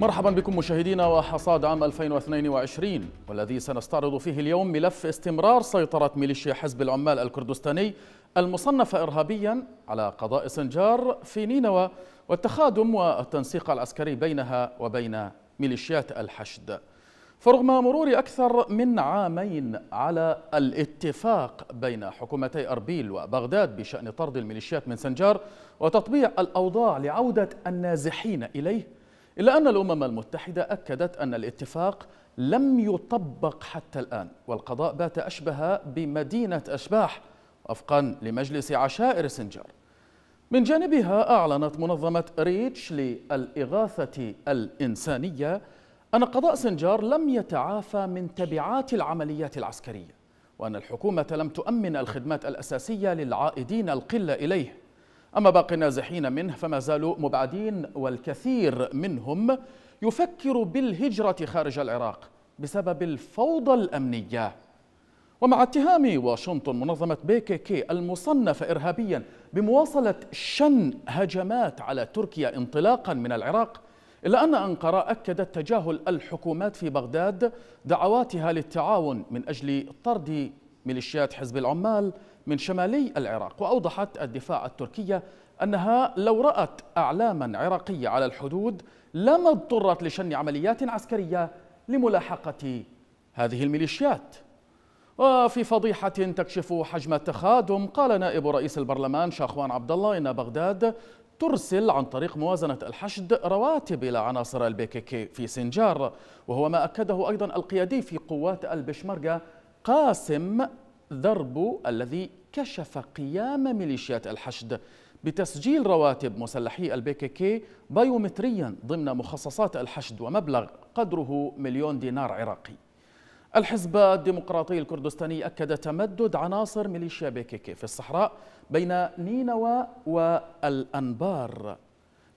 مرحبا بكم مشاهدينا وحصاد عام 2022 والذي سنستعرض فيه اليوم ملف استمرار سيطرة ميليشيا حزب العمال الكردستاني المصنف إرهابيا على قضاء سنجار في نينوى والتخادم والتنسيق العسكري بينها وبين ميليشيات الحشد فرغم مرور أكثر من عامين على الاتفاق بين حكومتي أربيل وبغداد بشأن طرد الميليشيات من سنجار وتطبيع الأوضاع لعودة النازحين إليه إلا أن الأمم المتحدة أكدت أن الاتفاق لم يطبق حتى الآن والقضاء بات أشبه بمدينة أشباح وفقا لمجلس عشائر سنجار من جانبها أعلنت منظمة ريتش للإغاثة الإنسانية أن قضاء سنجار لم يتعافى من تبعات العمليات العسكرية وأن الحكومة لم تؤمن الخدمات الأساسية للعائدين القلة إليه أما باقي النازحين منه فما زالوا مبعدين والكثير منهم يفكر بالهجرة خارج العراق بسبب الفوضى الأمنية ومع اتهام واشنطن منظمة بي كي كي المصنفة إرهابيا بمواصلة شن هجمات على تركيا انطلاقا من العراق إلا أن أنقرة أكدت تجاهل الحكومات في بغداد دعواتها للتعاون من أجل طرد ميليشيات حزب العمال من شمالي العراق وأوضحت الدفاع التركية أنها لو رأت أعلاما عراقية على الحدود لما اضطرت لشن عمليات عسكرية لملاحقة هذه الميليشيات وفي فضيحة تكشف حجم التخادم قال نائب رئيس البرلمان شاخوان عبد الله إن بغداد ترسل عن طريق موازنة الحشد رواتب إلى عناصر البيكيكي في سنجار وهو ما أكده أيضا القيادي في قوات البشمركة قاسم ضرب الذي كشف قيام ميليشيات الحشد بتسجيل رواتب مسلحي البيكيكي بيومتريا ضمن مخصصات الحشد ومبلغ قدره مليون دينار عراقي الحزب الديمقراطي الكردستاني أكد تمدد عناصر ميليشيا بيكيكي في الصحراء بين نينوى والأنبار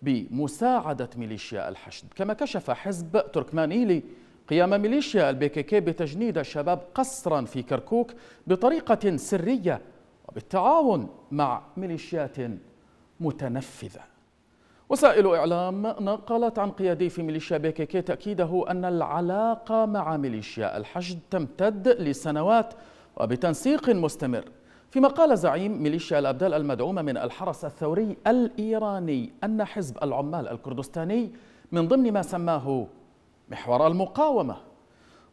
بمساعدة ميليشيا الحشد كما كشف حزب تركمانيلي قيام ميليشيا البيكيكي بتجنيد الشباب قسرا في كركوك بطريقة سرية وبالتعاون مع ميليشيات متنفذة وسائل إعلام نقلت عن قيادي في ميليشيا بيكيكي تأكيده أن العلاقة مع ميليشيا الحشد تمتد لسنوات وبتنسيق مستمر فيما قال زعيم ميليشيا الأبدال المدعومة من الحرس الثوري الإيراني أن حزب العمال الكردستاني من ضمن ما سماه محور المقاومة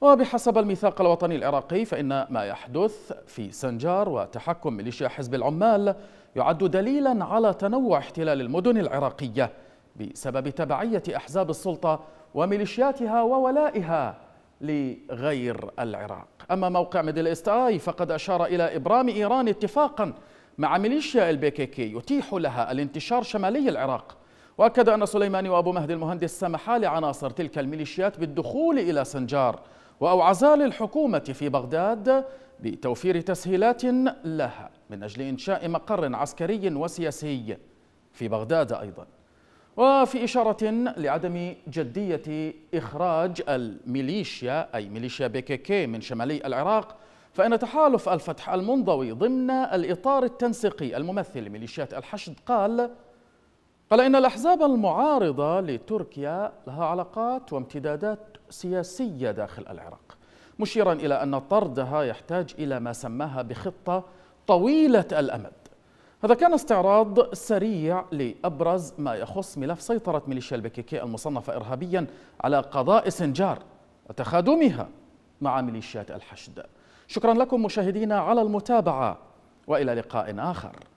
وبحسب الميثاق الوطني العراقي فإن ما يحدث في سنجار وتحكم ميليشيا حزب العمال يعد دليلا على تنوع احتلال المدن العراقية بسبب تبعية أحزاب السلطة وميليشياتها وولائها لغير العراق أما موقع ميدل إستاي آي فقد أشار إلى إبرام إيران اتفاقا مع ميليشيا البيكيكي يتيح لها الانتشار شمالي العراق وأكد أن سليماني وأبو مهدي المهندس سمحا لعناصر تلك الميليشيات بالدخول إلى سنجار وأوعزا للحكومة في بغداد بتوفير تسهيلات لها من أجل إنشاء مقر عسكري وسياسي في بغداد أيضا وفي إشارة لعدم جدية إخراج الميليشيا أي ميليشيا بيكيكي من شمالي العراق فإن تحالف الفتح المنضوي ضمن الإطار التنسيقي الممثل لميليشيات الحشد قال قال إن الأحزاب المعارضة لتركيا لها علاقات وامتدادات سياسية داخل العراق مشيرا إلى أن طردها يحتاج إلى ما سماها بخطة طويلة الأمد هذا كان استعراض سريع لأبرز ما يخص ملف سيطرة ميليشيا البكيكي المصنفة إرهابيا على قضاء سنجار وتخادمها مع ميليشيات الحشد شكرا لكم مشاهدينا على المتابعة وإلى لقاء آخر